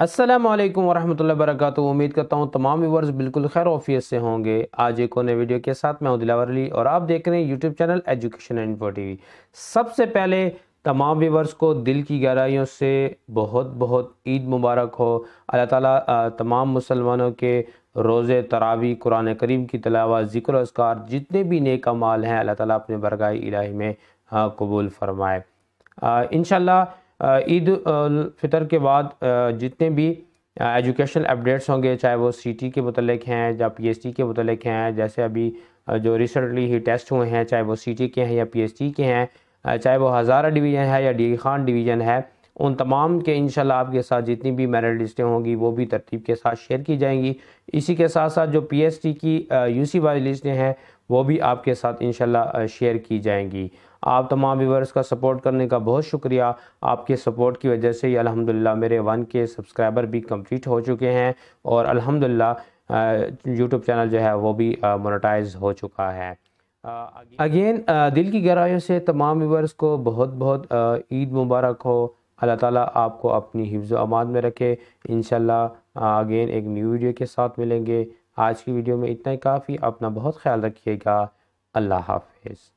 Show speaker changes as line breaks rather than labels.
असलम वरहमल वरक उम्मीद करता हूँ तमाम व्यवर्स बिल्कुल खैर ऑफियत से होंगे आज एक नए वीडियो के साथ मैं दिलावर अली और आप देख रहे हैं YouTube channel education and T सबसे पहले तमाम व्यूवर्स को दिल की गहराइयों से बहुत बहुत ईद मुबारक हो अल्लाह ताला तमाम मुसलमानों के रोज़े तरावी कुरान करीम की तलावा ज़िक्र असकार जितने भी नेक अमाल हैं अल्लाह ताला अपने बरगाई इलाही में कबूल फरमाए इन ईद फितर के बाद जितने भी एजुकेशनल अपडेट्स होंगे चाहे वो सीटी के मतलब हैं या पीएसटी के मतलब हैं जैसे अभी जो रिसेंटली ही टेस्ट हुए हैं चाहे वो सीटी के हैं या पीएसटी के हैं चाहे वो हज़ारा डिवीज़न है या डी खान डिवीज़न है उन तमाम के इन आपके साथ जितनी भी मेरिट लिस्टें होंगी वो भी तरतीब के साथ शेयर की जाएंगी इसी के साथ साथ जो पीएसटी की यूसी वाली लिस्टें हैं वो भी आपके साथ इन शेयर की जाएंगी आप तमाम व्यूवर्स का सपोर्ट करने का बहुत शुक्रिया आपके सपोर्ट की वजह से ही अलहमदिल्ला मेरे वन के सब्सक्राइबर भी कम्प्लीट हो चुके हैं और अलहमदिल्ला यूट्यूब चैनल जो है वो भी मोनोटाइज हो चुका है अगेन दिल की गहराइयों से तमाम व्यूवर्स को बहुत बहुत ईद मुबारक हो अल्लाह ताला आपको अपनी हिफ्ज़ अमान में रखे इन अगेन एक न्यू वीडियो के साथ मिलेंगे आज की वीडियो में इतना ही काफ़ी अपना बहुत ख्याल रखिएगा अल्लाह हाफिज़